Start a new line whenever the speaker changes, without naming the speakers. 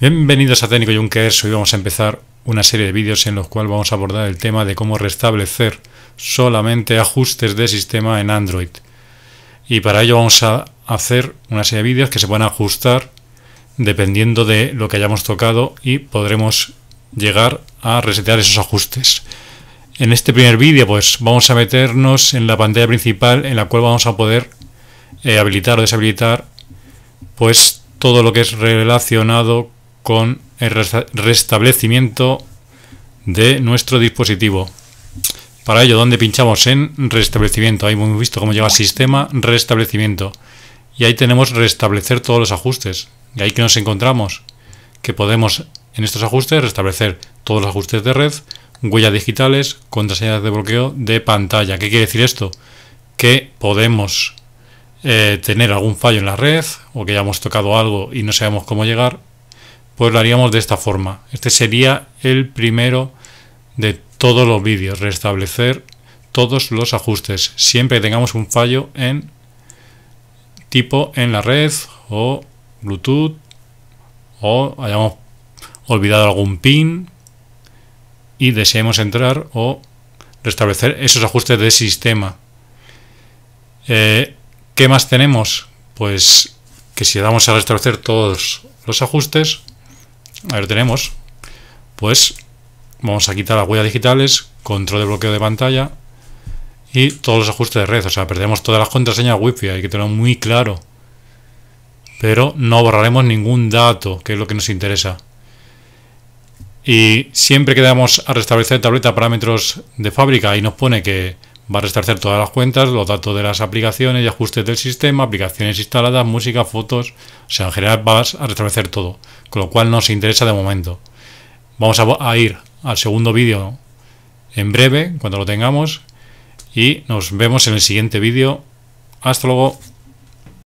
Bienvenidos a Técnico Junkers, hoy vamos a empezar una serie de vídeos en los cuales vamos a abordar el tema de cómo restablecer solamente ajustes de sistema en Android. Y para ello vamos a hacer una serie de vídeos que se pueden ajustar dependiendo de lo que hayamos tocado y podremos llegar a resetear esos ajustes. En este primer vídeo pues vamos a meternos en la pantalla principal en la cual vamos a poder eh, habilitar o deshabilitar pues todo lo que es relacionado con el restablecimiento de nuestro dispositivo. Para ello, donde pinchamos en restablecimiento, ahí hemos visto cómo llega sistema, restablecimiento. Y ahí tenemos restablecer todos los ajustes. Y ahí que nos encontramos que podemos en estos ajustes restablecer todos los ajustes de red, huellas digitales, contraseñas de bloqueo de pantalla. ¿Qué quiere decir esto? Que podemos eh, tener algún fallo en la red o que hayamos tocado algo y no sabemos cómo llegar pues lo haríamos de esta forma. Este sería el primero de todos los vídeos, restablecer todos los ajustes. Siempre que tengamos un fallo en tipo en la red o Bluetooth o hayamos olvidado algún pin y deseemos entrar o restablecer esos ajustes de sistema. Eh, ¿Qué más tenemos? Pues que si damos a restablecer todos los ajustes, a ver, tenemos, pues vamos a quitar las huellas digitales, control de bloqueo de pantalla y todos los ajustes de red. O sea, perdemos todas las contraseñas wifi, hay que tenerlo muy claro. Pero no borraremos ningún dato, que es lo que nos interesa. Y siempre que damos a restablecer tableta parámetros de fábrica y nos pone que Va a restablecer todas las cuentas, los datos de las aplicaciones y ajustes del sistema, aplicaciones instaladas, música, fotos. O sea, en general vas a restablecer todo, con lo cual no se interesa de momento. Vamos a, a ir al segundo vídeo en breve, cuando lo tengamos, y nos vemos en el siguiente vídeo. Hasta luego.